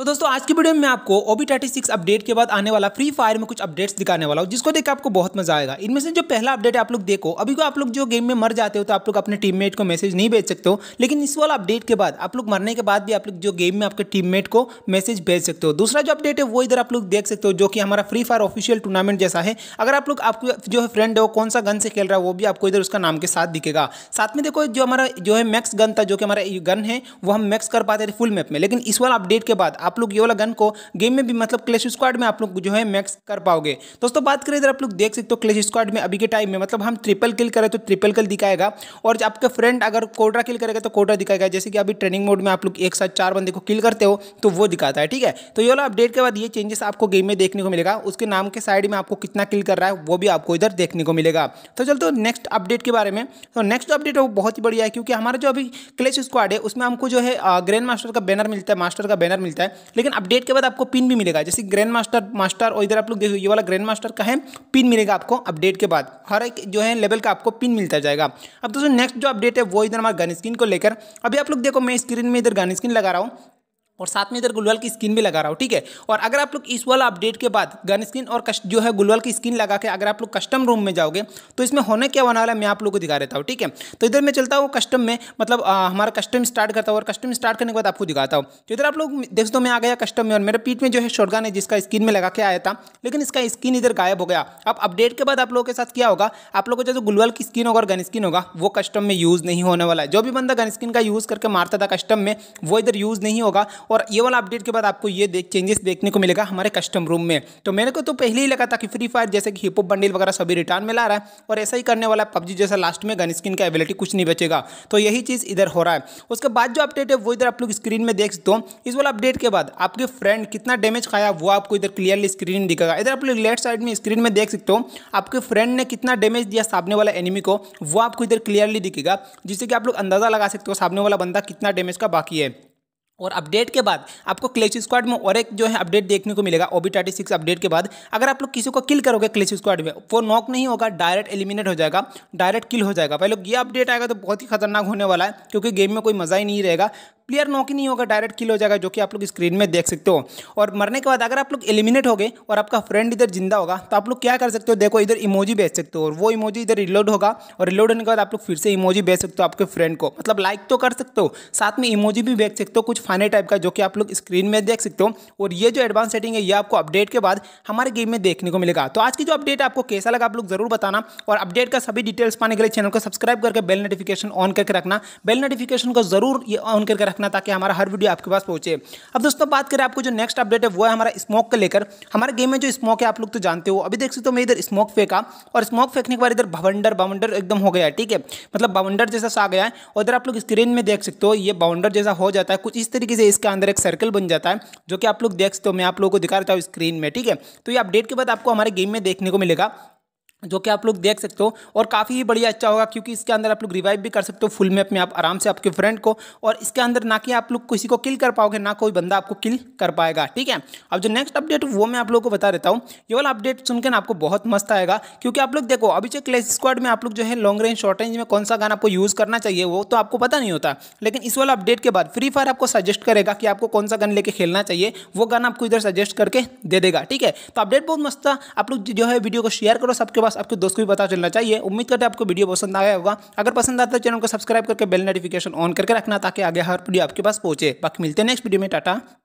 तो दोस्तों आज की वीडियो में मैं आपको ओबी थर्टी सिक्स अपडेट के बाद आने वाला फ्री फायर में कुछ अपडेट्स दिखाने वाला हूँ जिसको देख आपको बहुत मजा आएगा इनमें से जो पहला अपडेट है आप लोग देखो अभी को आप लोग जो गेम में मर जाते हो तो आप लोग अपने टीममेट को मैसेज नहीं भेज सकते हो लेकिन इस वाला अपडेट के बाद आप लोग मरने के बाद भी आप लोग जो गेम में आपके टीम को मैसेज भेज सकते हो दूसरा जो अपडेट है वो इधर आप लोग देख सकते हो जो कि हमारा फ्री फायर ऑफिशियल टूर्नामेंट जैसा है अगर आप लोग आपको जो है फ्रेंड है वो कौन सा गन से खेल रहा है वो भी आपको इधर उसका नाम के साथ दिखेगा साथ में देखो जो हमारा जो है मैक्स गन था जो कि हमारा गन है वो हम मैक्स कर पाते थे फुल मैप में लेकिन इस वाला अपडेट के बाद आप लोग ये वाला गन को गेम में भी मतलब क्लेश स्क्वाड में आप लोग जो है मैक्स कर पाओगे दोस्तों बात करें इधर आप लोग देख सकते हो क्लेश स्क्वाड में अभी के टाइम में मतलब हम ट्रिपल किल करें तो ट्रिपल किल दिखाएगा और आपके फ्रेंड अगर कोड्रा किल करेगा तो कोड्रा दिखाएगा जैसे कि अभी ट्रेनिंग मोड में आप लोग एक साथ चार बंदे को किल करते हो तो वो दिखाता है ठीक है तो ये वाला अपडेट के बाद ये चेंजेस आपको गेम में देखने को मिलेगा उसके नाम के साइड में आपको कितना किल कर रहा है वो भी आपको इधर देखने को मिलेगा तो चलते नेक्स्ट अपडेट के बारे में तो नेक्स्ट अपडेट वो बहुत ही बढ़िया है क्योंकि हमारा जो अभी क्लेश स्क्वाड है उसमें हमको जो है ग्रैंड मास्टर का बैनर मिलता है मास्टर का बैनर मिलता है है लेकिन अपडेट के बाद आपको पिन भी मिलेगा जैसे ग्रैंड मास्टर मास्टर और इधर आप लोग देखो ये वाला ग्रैंड मास्टर का है पिन मिलेगा आपको अपडेट के बाद हर एक जो है लेवल का आपको पिन मिलता जाएगा अब दोस्तों नेक्स्ट जो अपडेट है वो इधर हमारे गन स्क्रीन को लेकर अभी आप लोग देखो मैं स्क्रीन में इधर गन स्क्रीन लगा रहा हूँ और साथ में इधर गुलवाल की स्किन भी लगा रहा हूँ ठीक है और अगर आप लोग इस वाला अपडेट के बाद गन स्किन और जो है गुलवाल की स्किन लगा के अगर आप लोग कस्टम रूम में जाओगे तो इसमें होने क्या होने वाला है मैं आप लोग को दिखा देता हूँ ठीक है तो इधर मैं चलता हूँ कस्टम में मतलब आ, हमारा कस्टम स्टार्ट करता हूँ और कस्टम स्टार्ट करने के बाद आपको दिखाता हूँ तो इधर आप लोग देख दो मैं आ गया कस्टम में और मेरे पीठ में जो है शोरगान है जिसका स्किन में लगा के आया था लेकिन इसका स्किन इधर गायब हो गया अब अपडेट के बाद आप लोगों के साथ क्या होगा आप लोगों का जो गुलवाल की स्किन होगा और गन स्किन होगा वो कस्टम में यूज़ नहीं होने वाला है जो भी बंदा गन स्किन का यूज़ करके मारता था कस्टम में वो इधर यूज़ नहीं होगा और ये वाला अपडेट के बाद आपको ये देख चेंजेस देखने को मिलेगा हमारे कस्टम रूम में तो मेरे को तो पहले ही लगा था कि फ्री फायर जैसे कि हिपो बंडल वगैरह सभी रिटर्न में ला रहा है और ऐसा ही करने वाला पब्जी जैसा लास्ट में गन स्किन का एबिलिटी कुछ नहीं बचेगा तो यही चीज़ इधर हो रहा है उसके बाद जो अपडेट है वो इधर आप लोग स्क्रीन में देख दो इस वाला अपडेट के बाद आपके फ्रेंड कितना डैमेज खाया वो आपको इधर क्लियरली स्क्रीन दिखेगा इधर आप लोग लेफ्ट साइड में स्क्रीन में देख सकते हो आपके फ्रेंड ने कितना डैमेज दिया सामने वाला एनिमी को वो आपको इधर क्लियरली दिखेगा जिससे कि आप लोग अंदाज़ा लगा सकते हो सामने वाला बंदा कितना डैमेज का बाकी है और अपडेट के बाद आपको क्लेश स्क्वाड में और एक जो है अपडेट देखने को मिलेगा ओबी टर्टी सिक्स अपडेट के बाद अगर आप लोग किसी को किल करोगे क्लेश स्क्वाड में वो नॉक नहीं होगा डायरेक्ट एलिमिनेट हो जाएगा डायरेक्ट किल हो जाएगा भाई लोग ये अपडेट आएगा तो बहुत ही खतरनाक होने वाला है क्योंकि गेम में कोई मज़ा ही नहीं रहेगा प्लेयर नॉक ही नहीं होगा डायरेक्ट किल हो जाएगा जो कि आप लोग स्क्रीन में देख सकते हो और मरने के बाद अगर आप लोग एलिमिनेट हो गए और आपका फ्रेंड इधर जिंदा होगा तो आप लोग क्या कर सकते हो देखो इधर इमोजी भेज सकते हो और वो इमोजी इधर रिलोड होगा और रिलोड होने के बाद आप लोग फिर से इमोजी बेच सकते हो आपके फ्रेंड को मतलब लाइक तो कर सकते हो साथ में इमोजी भी बेच सकते हो कुछ फाइनल टाइप का जो कि आप लोग स्क्रीन में देख सकते हो और ये जो एडवांस सेटिंग है ये आपको अपडेट के बाद हमारे गेम में देखने को मिलेगा तो आज की जो अपडेट आपको कैसा लगा आप लोग जरूर बताना और अपडेट का सभी डिटेल्स पाने के लिए चैनल को सब्सक्राइब करके बेल नोटिफिकेशन ऑन करके रखना बेल नोटिफिकेशन को जरूर ये ऑन करके रखना ताकि हमारा हर वीडियो आपके पास पहुंचे अब दोस्तों बात करें आपको जो नेक्स्ट अपडेट है वो है हमारा स्मोक को लेकर हमारे गेम में जो स्मोक है आप लोग तो जानते हो अभी देख सकते हो मैं इधर स्मोक फेंका और स्मोक फेंकने के बाद इधर बाउंडर बाउंडर एकदम हो गया ठीक है मतलब बाउंडर जैसा सा गया है और इधर आप लोग स्क्रीन में देख सकते हो ये बाउंडर जैसा हो जाता है कुछ इस तरीके से इसके अंदर एक सर्कल बन जाता है जो कि आप लोग देख सकते हो मैं आप लोगों को दिखा रहा हूँ स्क्रीन में ठीक है तो ये अपडेट के बाद आपको हमारे गेम में देखने को मिलेगा जो कि आप लोग देख सकते हो और काफ़ी ही बढ़िया अच्छा होगा क्योंकि इसके अंदर आप लोग रिवाइव भी कर सकते हो फुल मैप में आप आराम से आपके फ्रेंड को और इसके अंदर ना कि आप लोग किसी को किल कर पाओगे ना कोई बंदा आपको किल कर पाएगा ठीक है अब जो नेक्स्ट अपडेट वो मैं आप लोगों को बता देता हूँ ये वाला अपडेट सुनकर ना आपको बहुत मस्त आएगा क्योंकि आप लोग देखो अभी जो क्लेस स्क्वाड में आप लोग जो है लॉन्ग रेंज शॉर्ट रेंज में कौन सा गाना आपको यूज़ करना चाहिए वो तो आपको पता नहीं होता लेकिन इस वाला अपडेट के बाद फ्री फायर आपको सजेस्ट करेगा कि आपको कौन सा गन लेके खेलना चाहिए वो गाना आपको इधर सजेस्ट करके दे देगा ठीक है तो अपडेट बहुत मस्त था आप लोग जो है वीडियो को शेयर करो सबके पास आपके दोस्त को भी पता चलना चाहिए उम्मीद करते आपको वीडियो पसंद आया होगा अगर पसंद आता है तो चैनल को सब्सक्राइब करके बेल नोटिफिकेशन ऑन करके रखना ताकि आगे हर वीडियो आपके पास पहुंचे बाकी मिलते हैं नेक्स्ट वीडियो में टाटा